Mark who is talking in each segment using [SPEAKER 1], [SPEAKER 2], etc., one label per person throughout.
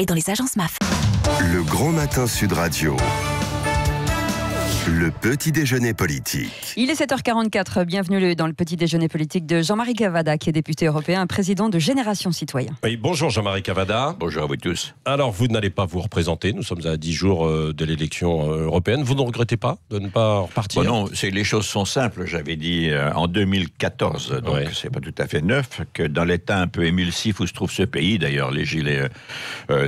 [SPEAKER 1] et dans les agences MAF. Le Grand Matin Sud Radio. Le petit déjeuner politique. Il est 7h44. Bienvenue dans le petit déjeuner politique de Jean-Marie Cavada, qui est député européen, président de Génération Citoyen. Oui, bonjour Jean-Marie Cavada. Bonjour à vous tous. Alors, vous n'allez pas vous représenter. Nous sommes à 10 jours euh, de l'élection euh, européenne. Vous ne regrettez pas
[SPEAKER 2] de ne pas repartir Non, c'est les choses sont simples. J'avais dit euh, en 2014, donc c'est pas tout à fait neuf, que dans l'état un peu émulsif où se trouve ce pays, d'ailleurs, les gilets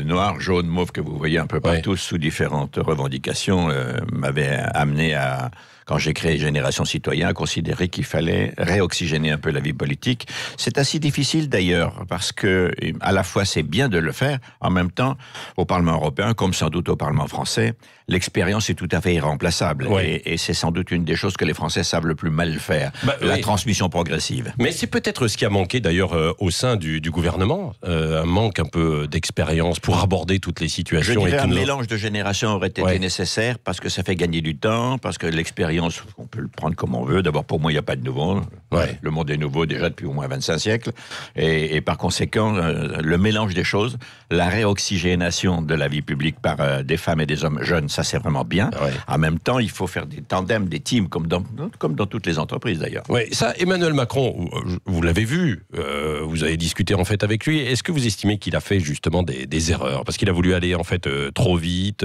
[SPEAKER 2] noirs, jaunes, mauves que vous voyez un peu partout sous différentes revendications m'avait amené à, quand j'ai créé Génération Citoyen, à considérer qu'il fallait réoxygéner un peu la vie politique. C'est assez difficile d'ailleurs, parce que euh, à la fois c'est bien de le faire, en même temps, au Parlement européen, comme sans doute au Parlement français, l'expérience est tout à fait irremplaçable. Et, c'est sans doute une des choses que les Français savent le plus mal faire, bah, la transmission progressive.
[SPEAKER 1] Mais c'est peut-être ce qui a manqué d'ailleurs euh, au sein du, gouvernement, euh, un manque un peu d'expérience pour
[SPEAKER 2] aborder toutes les situations. Je dirais un mélange de générations aurait été nécessaire, parce que ça fait gagner du temps, parce que l'expérience on peut le prendre comme on veut. D'abord, pour moi, il n'y a pas de nouveau. Le monde est nouveau déjà depuis au moins 25 siècles. Et, par conséquent, euh, le mélange des choses, la réoxygénation de la vie publique par euh, des femmes et des hommes jeunes, ça c'est vraiment bien. En même temps, il faut faire des tandems, des teams, comme dans, comme dans toutes les entreprises d'ailleurs. Oui, ça, Emmanuel Macron, euh,
[SPEAKER 1] vous l'avez vu, vous avez discuté en fait avec lui. Est-ce que vous estimez qu'il a fait justement des, erreurs Parce qu'il a voulu aller en fait trop vite,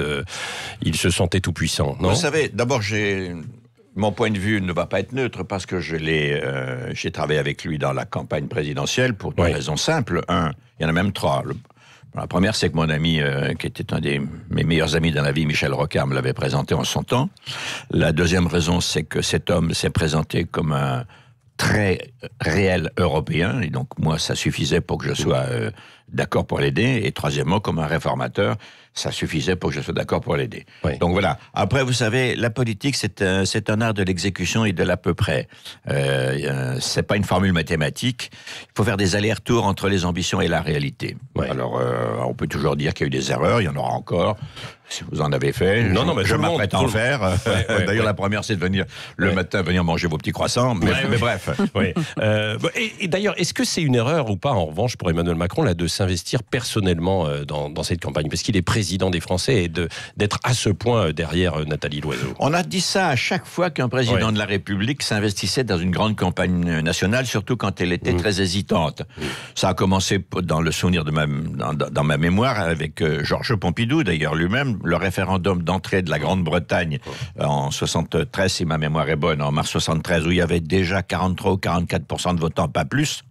[SPEAKER 1] il se sentait tout puissant, Vous
[SPEAKER 2] savez, d'abord, j'ai mon point de vue ne va pas être neutre parce que je l'ai, euh, j'ai travaillé avec lui dans la campagne présidentielle pour deux raisons simples. Un, il y en a même trois. la première, c'est que mon ami, euh, qui était un des mes meilleurs amis dans la vie, Michel Rocard, me l'avait présenté en son temps. La deuxième raison, c'est que cet homme s'est présenté comme un très réel européen, et donc moi, ça suffisait pour que je sois euh, d'accord pour l'aider, et troisièmement, comme un réformateur, ça suffisait pour que je sois d'accord pour l'aider. Donc voilà. Après, vous savez, la politique, c'est un, un, art de l'exécution et de l'à peu près. Euh, euh, c'est pas une formule mathématique. Il faut faire des allers-retours entre les ambitions et la réalité. Alors, euh, on peut toujours dire qu'il y a eu des erreurs, il y en aura encore. Si vous en avez fait, non, je, non, mais je m'apprête à en faire. D'ailleurs, la première, c'est de venir le matin, venir manger vos petits croissants. Mais, bref.
[SPEAKER 1] et, d'ailleurs, est-ce que c'est une erreur ou pas, en revanche, pour Emmanuel Macron, la de s'investir personnellement euh, dans, cette campagne Parce qu'il est président des Français et d'être à ce point euh, derrière euh, Nathalie Loiseau.
[SPEAKER 2] On a dit ça à chaque fois qu'un président de la République s'investissait dans une grande campagne nationale, surtout quand elle était mmh. très hésitante. Mmh. Ça a commencé dans le souvenir de ma, dans, ma mémoire avec Georges Pompidou, d'ailleurs lui-même, le référendum d'entrée de la Grande-Bretagne en 73, si ma mémoire est bonne, en mars 73, où il y avait déjà 43 ou 44 de votants, pas plus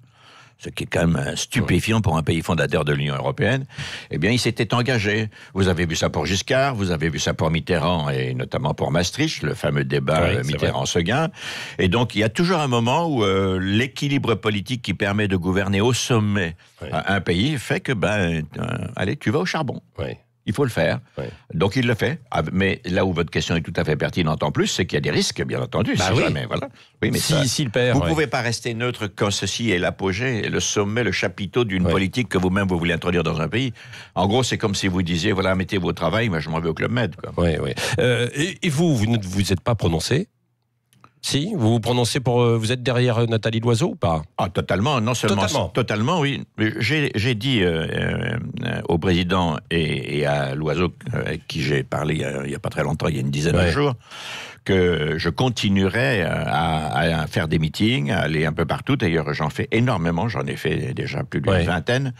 [SPEAKER 2] ce qui est quand même euh, stupéfiant pour un pays fondateur de l'Union européenne, eh bien, il s'était engagé. Vous avez vu ça pour Giscard, vous avez vu ça pour Mitterrand et notamment pour Maastricht, le fameux débat euh, Mitterrand-Seguin. Et donc, il y a toujours un moment où euh, l'équilibre politique qui permet de gouverner au sommet un pays fait que, ben, allez, tu vas au charbon. Oui. Il faut le faire. Donc il le fait. Ah, mais là où votre question est tout à fait pertinente en plus, c'est qu'il y a des risques, bien entendu. Bah jamais, si, le père, vous ne pouvez pas rester neutre quand ceci est l'apogée, le sommet, le chapiteau d'une politique que vous-même vous voulez introduire dans un pays. En gros, c'est comme si vous disiez voilà, mettez vos travail, moi je m'en vais au Club Med.
[SPEAKER 1] Euh, et, et, vous, vous ne vous êtes pas prononcé si Vous vous prononcez pour. Euh, vous êtes derrière euh, Nathalie Loiseau ou pas Ah,
[SPEAKER 2] totalement, non seulement. Totalement, totalement oui. J'ai dit euh, au président et, à Loiseau, avec qui j'ai parlé il n'y a, pas très longtemps, il y a une dizaine de jours, que je continuerai à, faire des meetings, à aller un peu partout. D'ailleurs, j'en fais énormément. J'en ai fait déjà plus d'une vingtaine.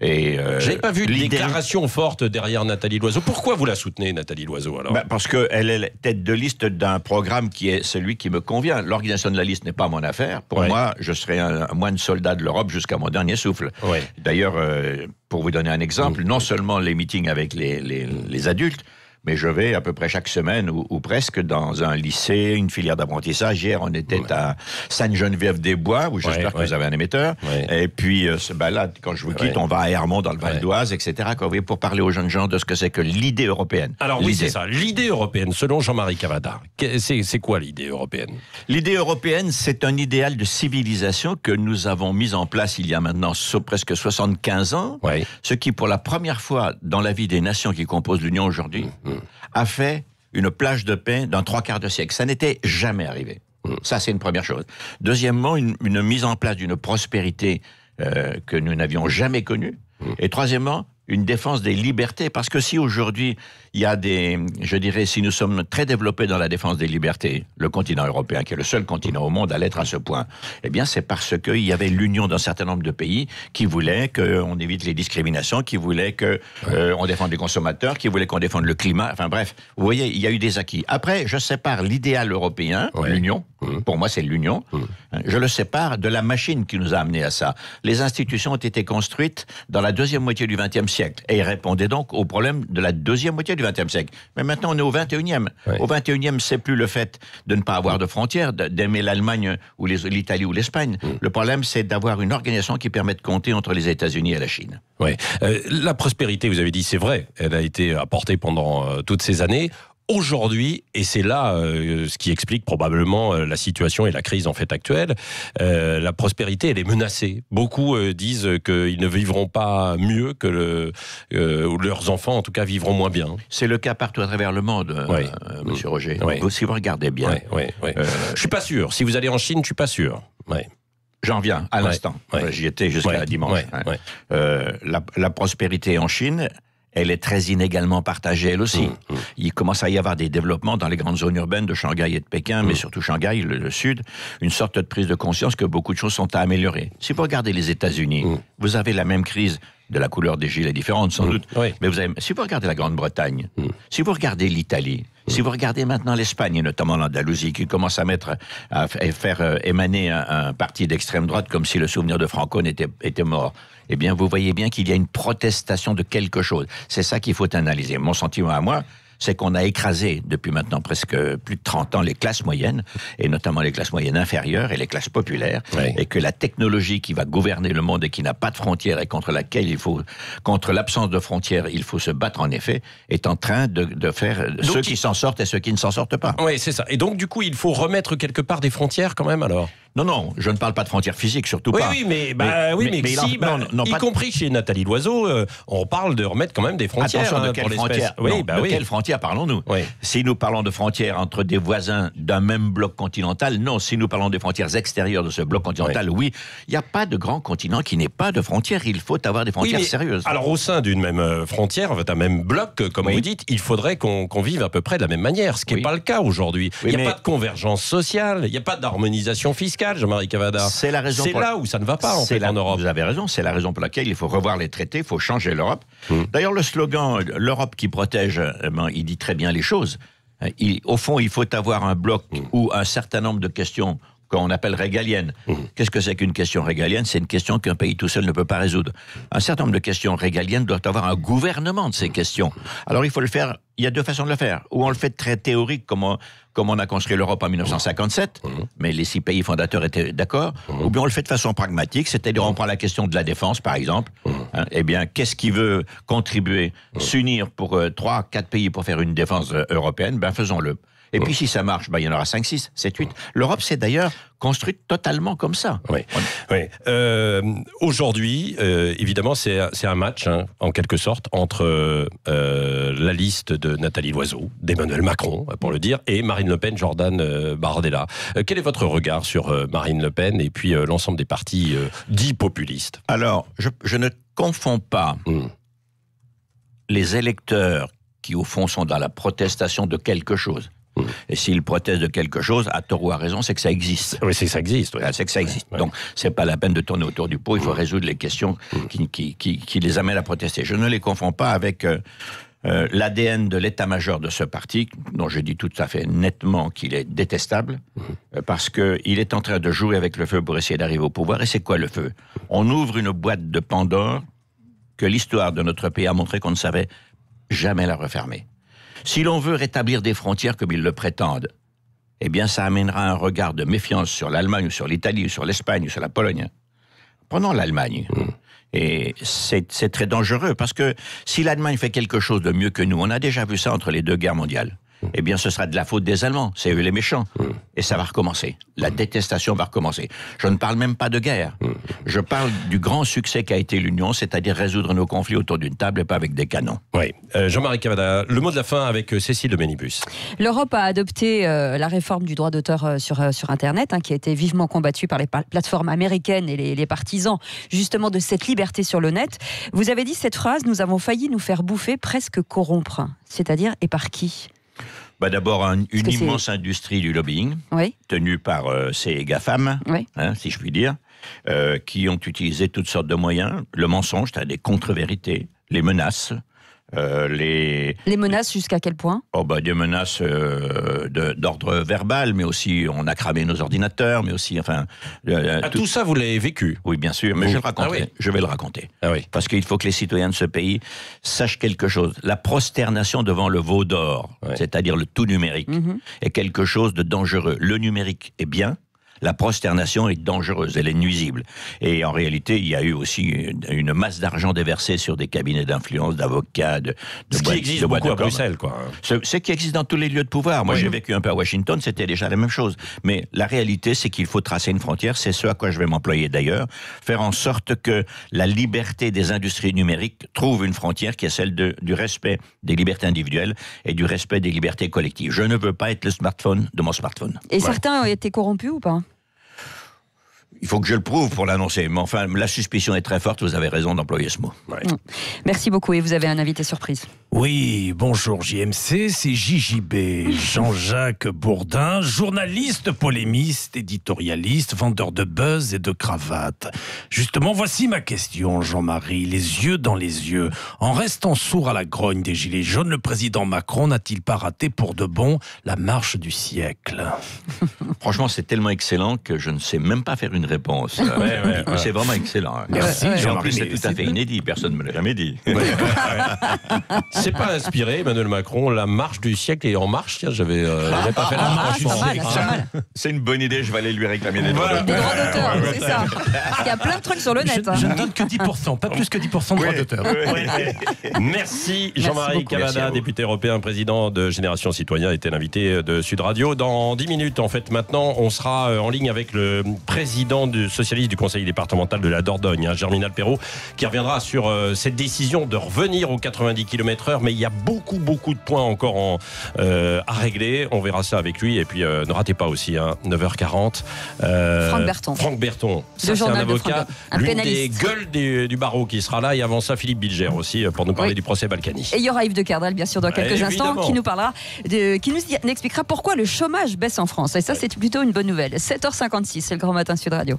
[SPEAKER 2] Et euh, pas vu de déclaration
[SPEAKER 1] forte derrière Nathalie Loiseau. Pourquoi vous la soutenez, Nathalie Loiseau alors bah,
[SPEAKER 2] Parce qu'elle est tête de liste d'un programme qui est celui qui me convient. L'organisation de la liste n'est pas mon affaire. Pour moi, je serai un, moine soldat de l'Europe jusqu'à mon dernier souffle. D'ailleurs, euh, pour vous donner un exemple, mm. non seulement les meetings avec les adultes mais je vais à peu près chaque semaine ou, presque dans un lycée, une filière d'apprentissage. Hier, on était à Sainte-Geneviève-des-Bois, où j'espère que vous avez un émetteur. Et puis, se euh, ce, quand je vous quitte, on va à Hermont, dans le Val d'Oise, etc., pour parler aux jeunes gens de ce que c'est que l'idée européenne. Alors oui, c'est ça.
[SPEAKER 1] L'idée européenne, selon Jean-Marie Cavada,
[SPEAKER 2] c'est quoi l'idée européenne L'idée européenne, c'est un idéal de civilisation que nous avons mis en place il y a maintenant presque 75 ans, ce qui, pour la première fois dans la vie des nations qui composent l'Union aujourd'hui, mm, mm a fait une plage de paix dans trois quarts de siècle. Ça n'était jamais arrivé. Mm. Ça, c'est une première chose. Deuxièmement, une, mise en place d'une prospérité euh, que nous n'avions jamais connue. Mm. Et troisièmement, une défense des libertés. Parce que si aujourd'hui, il y a des. Je dirais, si nous sommes très développés dans la défense des libertés, le continent européen, qui est le seul continent au monde à l'être à ce point, eh bien, c'est parce qu'il y avait l'union d'un certain nombre de pays qui voulaient qu'on évite les discriminations, qui voulaient qu'on euh, défende les consommateurs, qui voulaient qu'on défende le climat. Enfin, bref, vous voyez, il y a eu des acquis. Après, je sépare l'idéal européen, l'union. Mmh. Pour moi, c'est l'union. Mmh. Hein, je le sépare de la machine qui nous a amené à ça. Les institutions ont été construites dans la deuxième moitié du XXe siècle et répondaient donc au problème de la deuxième moitié du XXe siècle. Mais maintenant, on est au XXIe. e Au XXIe, c'est plus le fait de ne pas avoir de frontières, d'aimer l'Allemagne ou l'Italie ou l'Espagne. Mm. Le problème, c'est d'avoir une organisation qui permet de compter entre les États-Unis et la Chine.
[SPEAKER 1] Oui. Euh, la prospérité, vous avez dit, c'est vrai, elle a été apportée pendant euh, toutes ces années aujourd'hui, et c'est là euh, ce qui explique probablement euh, la situation et la crise en fait actuelle, euh, la prospérité, elle est menacée. Beaucoup disent qu'ils ne vivront pas mieux que ou leurs enfants, en tout cas, vivront moins bien. C'est le cas partout à travers le monde, M. Monsieur Roger. si vous regardez
[SPEAKER 2] bien. Je je suis
[SPEAKER 1] pas sûr. Si vous allez en Chine, je suis pas
[SPEAKER 2] sûr. J'en viens à l'instant. J'y étais jusqu'à dimanche. Hein. La, la prospérité en Chine, elle est très inégalement partagée, elle aussi. Mm, mm. Il commence à y avoir des développements dans les grandes zones urbaines de Shanghai et de Pékin, mais mm. surtout Shanghai, le, sud, une sorte de prise de conscience que beaucoup de choses sont à améliorer. Si vous regardez les États-Unis, vous avez la même crise de la couleur des gilets différente, sans mmh. doute. Mais si vous regardez la Grande-Bretagne, mmh. si vous regardez l'Italie, mmh. si vous regardez maintenant l'Espagne, et notamment l'Andalousie, qui commence à mettre, faire euh, émaner un, parti d'extrême droite comme si le souvenir de Franco n'était était mort, eh bien, vous voyez bien qu'il y a une protestation de quelque chose. C'est ça qu'il faut analyser. Mon sentiment à moi, c'est qu'on a écrasé depuis maintenant presque plus de 30 ans les classes moyennes, et notamment les classes moyennes inférieures et les classes populaires, et que la technologie qui va gouverner le monde et qui n'a pas de frontières et contre laquelle il faut, contre l'absence de frontières, il faut se battre en effet, est en train de, faire ceux qui s'en sortent et ceux qui ne s'en sortent pas. Oui, c'est ça. Et donc du coup, il faut remettre quelque part des frontières quand même alors non, non, je ne parle pas de frontières physiques, surtout pas. Oui, mais, bah, euh, oui, mais, si, bah, non, y pas... compris chez Nathalie Loiseau, euh, on parle de remettre quand même des frontières. Attention, de euh, quelles frontières bah De quelles frontières parlons-nous Si nous parlons de frontières entre des voisins d'un même bloc continental, non. Si nous parlons des frontières extérieures de ce bloc continental, oui. Il n'y a pas de grand continent qui n'ait pas de frontières. Il faut avoir des frontières sérieuses. Alors,
[SPEAKER 1] au sein d'une même frontière, d'un même bloc, comme vous dites, il faudrait qu'on vive à peu près de la même manière, ce qui n'est pas le cas aujourd'hui. il n'y a pas de convergence sociale, il n'y a pas d'harmonisation fiscale. Jean-Marie Cavada. C'est la raison. là où
[SPEAKER 2] ça ne va pas en fait en Europe. Vous avez raison. C'est la raison pour laquelle il faut revoir les traités, il faut changer l'Europe. Hmm. D'ailleurs, le slogan "l'Europe qui protège", euh, ben, il dit très bien les choses. Euh, au fond, il faut avoir un bloc hmm. où un certain nombre de questions qu'on appelle régaliennes. Hmm. Qu'est-ce que c'est qu'une question régalienne C'est une question qu'un pays tout seul ne peut pas résoudre. Un certain nombre de questions régaliennes doivent avoir un gouvernement de ces questions. Alors il faut le faire il y a deux façons de le faire. Ou on le fait très théorique, comme on, a construit l'Europe en 1957, mmh. mmh. mais les six pays fondateurs étaient d'accord. Mmh. Ou bien on le fait de façon pragmatique, c'est-à-dire on prend la question de la défense, par exemple. Hein, eh bien, qu'est-ce qui veut contribuer, s'unir pour euh, trois, quatre pays pour faire une défense euh, européenne Ben faisons-le. Et puis si ça marche, ben, il y en aura cinq, six, sept, huit. L'Europe c'est d'ailleurs construite totalement comme ça. Oui.
[SPEAKER 1] Euh, aujourd'hui, euh, évidemment, c'est un match, hein, en quelque sorte, entre euh, la liste de Nathalie Loiseau, d'Emmanuel Macron, pour le dire, et Marine Le Pen, Jordan Bardella. quel est votre regard sur Marine Le Pen et puis l'ensemble des partis
[SPEAKER 2] dits populistes Alors, je, ne confonds pas hmm. les électeurs qui, au fond, sont dans la protestation de quelque chose. Mm. Et s'ils protestent de quelque chose, à tort ou à raison, c'est que ça existe. Oui, c'est que ça existe. Ah, c'est que ça existe. Donc, c'est pas la peine de tourner autour du pot. Il faut mm. résoudre les questions mm. qui, les amènent à protester. Je ne les confonds pas avec euh, euh, l'ADN de l'état-major de ce parti, dont je dis tout à fait nettement qu'il est détestable, euh, parce parce qu'il est en train de jouer avec le feu pour essayer d'arriver au pouvoir. Et c'est quoi le feu On ouvre une boîte de Pandore que l'histoire de notre pays a montré qu'on ne savait jamais la refermer. Si l'on veut rétablir des frontières comme ils le prétendent, eh bien ça amènera un regard de méfiance sur l'Allemagne ou sur l'Italie ou sur l'Espagne ou sur la Pologne. Prenons l'Allemagne. Hmm. Et c'est très dangereux parce que si l'Allemagne fait quelque chose de mieux que nous, on a déjà vu ça entre les deux guerres mondiales eh bien, ce sera de la faute des Allemands. C'est eux les méchants. Mm. Et ça va recommencer. La mm. détestation va recommencer. Je ne parle même pas de guerre. Mm. Je parle du grand succès qu'a été l'Union, c'est-à-dire résoudre nos conflits autour d'une table et pas avec des canons. Oui. Euh,
[SPEAKER 1] Jean-Marie Cavada, le mot de la fin avec euh, Cécile de Ménibus. L'Europe a adopté euh, la réforme du droit d'auteur sur, sur Internet, hein, qui a été vivement combattue par les plateformes américaines et les, les partisans, justement, de cette liberté sur le net. Vous avez dit cette phrase, nous avons failli nous faire bouffer, presque corrompre. C'est-à-dire, et par qui
[SPEAKER 2] bah, d'abord, une immense industrie du lobbying, tenue par euh, ces GAFAM, hein, si je puis dire, euh, qui ont utilisé toutes sortes de moyens, le mensonge, des contre-vérités, les menaces, euh, les...
[SPEAKER 1] menaces jusqu'à quel point
[SPEAKER 2] oh bah, Des menaces euh, d'ordre verbal, mais aussi on a cramé nos ordinateurs, mais aussi... enfin euh, ah, tout... ça, vous l'avez vécu Oui, bien sûr, mais je, vais le ah raconter. Ah Parce qu'il faut que les citoyens de ce pays sachent quelque chose. La prosternation devant le veau d'or, c'est-à-dire le tout numérique, mhm. est quelque chose de dangereux. Le numérique est bien, la prosternation est dangereuse, elle est nuisible. Et en réalité, il y a eu aussi une, masse d'argent déversée sur des cabinets d'influence, d'avocats, de, de, ce qui existe à Bruxelles, quoi. Hein. Ce, qui existe dans tous les lieux de pouvoir. Moi, j'ai vécu un peu à Washington, c'était déjà la même chose. Mais la réalité, c'est qu'il faut tracer une frontière. C'est ce à quoi je vais m'employer d'ailleurs, faire en sorte que la liberté des industries numériques trouve une frontière qui est celle du respect des libertés individuelles et du respect des libertés collectives. Je ne veux pas être le smartphone de mon smartphone. Et certains
[SPEAKER 1] ont été corrompus ou pas
[SPEAKER 2] il faut que je le prouve pour l'annoncer. Mais enfin, la suspicion est très forte. Vous avez raison d'employer ce mot.
[SPEAKER 1] Merci beaucoup et vous avez un invité surprise. Oui, bonjour JMC, c'est JJB, Jean-Jacques Bourdin, journaliste, polémiste, éditorialiste, vendeur de buzz et de cravates. Justement, voici ma question, Jean-Marie, les yeux dans les yeux. En restant sourd à la
[SPEAKER 2] grogne des Gilets jaunes, le président Macron n'a-t-il pas raté pour de bon la marche du siècle Franchement, c'est tellement excellent que je ne sais même pas faire une réponse. C'est vraiment excellent. Merci, c'est tout à fait inédit, personne ne me l'a jamais dit.
[SPEAKER 1] C'est pas inspiré, Emmanuel Macron, la marche du siècle est en marche. Tiens, j'avais euh, pas ah, fait la marche
[SPEAKER 2] C'est une bonne idée, je vais aller lui réclamer des droits d'auteur. Il y a plein
[SPEAKER 1] de trucs sur le net. Je, hein. ne donne que 10%, pas plus que 10% de droits d'auteur. Merci
[SPEAKER 2] Jean-Marie Cavada,
[SPEAKER 1] député européen, président de Génération Citoyen, était l'invité de Sud Radio. Dans 10 minutes, en fait, maintenant, on sera euh, en ligne avec le président du socialiste du conseil départemental de la Dordogne, hein, Germinal Perrault, qui reviendra sur euh, cette décision de revenir aux 90 km/h mais il y a beaucoup, beaucoup de points encore euh, à régler. On verra ça avec lui. Et puis, euh, ne ratez pas aussi, 9h40. Hein. Euh, Franck Berton. Franck Berton. C'est un avocat, l'une des gueules du, barreau qui sera là. Et avant ça, Philippe Bilger aussi, euh, pour nous parler du procès Balkany. Et il y aura Yves de Cardal, bien sûr, dans quelques instants, qui nous parlera, qui nous expliquera pourquoi le chômage baisse en France. Et ça, c'est plutôt une bonne nouvelle. 7h56, c'est le grand matin Sud Radio.